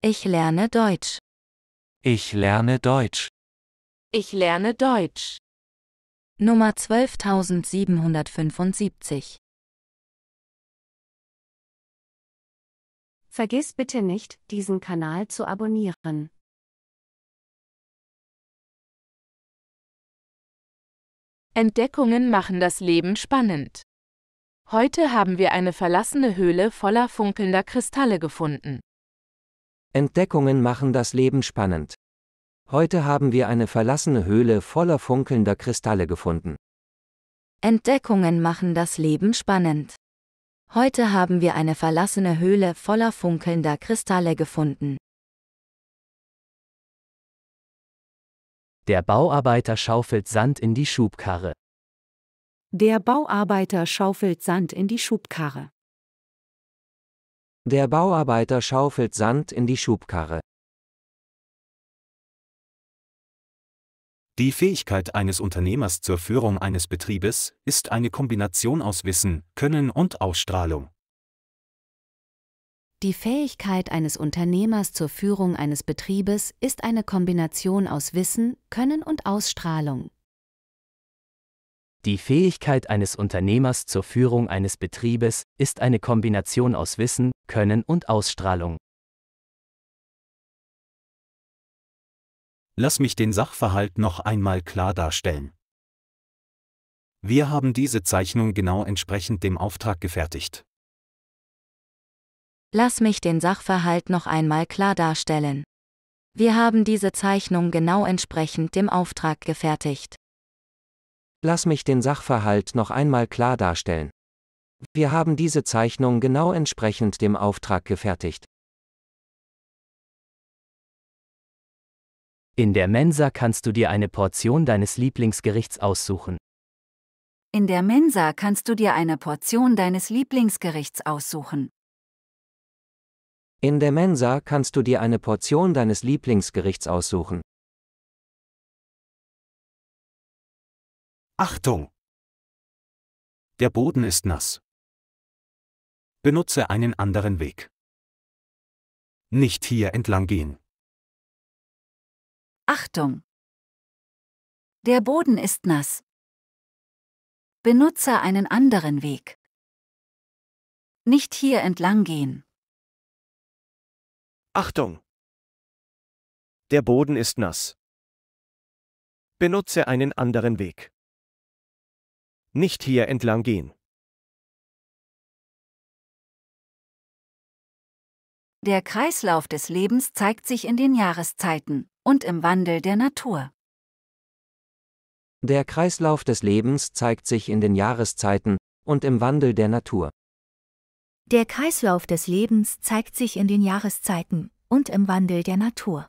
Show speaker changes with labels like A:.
A: Ich lerne Deutsch.
B: Ich lerne Deutsch.
A: Ich lerne Deutsch. Nummer 12775. Vergiss bitte nicht, diesen Kanal zu abonnieren. Entdeckungen machen das Leben spannend. Heute haben wir eine verlassene Höhle voller funkelnder Kristalle gefunden.
B: Entdeckungen machen das Leben spannend. Heute haben wir eine verlassene Höhle voller funkelnder Kristalle gefunden.
A: Entdeckungen machen das Leben spannend. Heute haben wir eine verlassene Höhle voller funkelnder Kristalle gefunden.
B: Der Bauarbeiter schaufelt Sand in die Schubkarre.
A: Der Bauarbeiter schaufelt Sand in die Schubkarre.
B: Der Bauarbeiter schaufelt Sand in die Schubkarre. Die Fähigkeit eines Unternehmers zur Führung eines Betriebes ist eine Kombination aus Wissen, Können und Ausstrahlung.
A: Die Fähigkeit eines Unternehmers zur Führung eines Betriebes ist eine Kombination aus Wissen, Können und Ausstrahlung.
B: Die Fähigkeit eines Unternehmers zur Führung eines Betriebes ist eine Kombination aus Wissen, Können und Ausstrahlung. Lass mich den Sachverhalt noch einmal klar darstellen. Wir haben diese Zeichnung genau entsprechend dem Auftrag gefertigt.
A: Lass mich den Sachverhalt noch einmal klar darstellen. Wir haben diese Zeichnung genau entsprechend dem Auftrag gefertigt.
B: Lass mich den Sachverhalt noch einmal klar darstellen. Wir haben diese Zeichnung genau entsprechend dem Auftrag gefertigt. In der Mensa kannst du dir eine Portion deines Lieblingsgerichts aussuchen.
A: In der Mensa kannst du dir eine Portion deines Lieblingsgerichts
B: aussuchen. In der Mensa kannst du dir eine Portion deines Lieblingsgerichts aussuchen.
A: Achtung! Der Boden ist nass. Benutze einen anderen Weg. Nicht hier entlang gehen. Achtung! Der Boden ist nass. Benutze einen anderen Weg. Nicht hier entlang gehen. Achtung! Der Boden ist nass. Benutze einen anderen Weg. Nicht hier entlang gehen. Der Kreislauf des Lebens zeigt sich in den Jahreszeiten und im Wandel der Natur.
B: Der Kreislauf des Lebens zeigt sich in den Jahreszeiten und im Wandel der Natur.
A: Der Kreislauf des Lebens zeigt sich in den Jahreszeiten und im Wandel der Natur.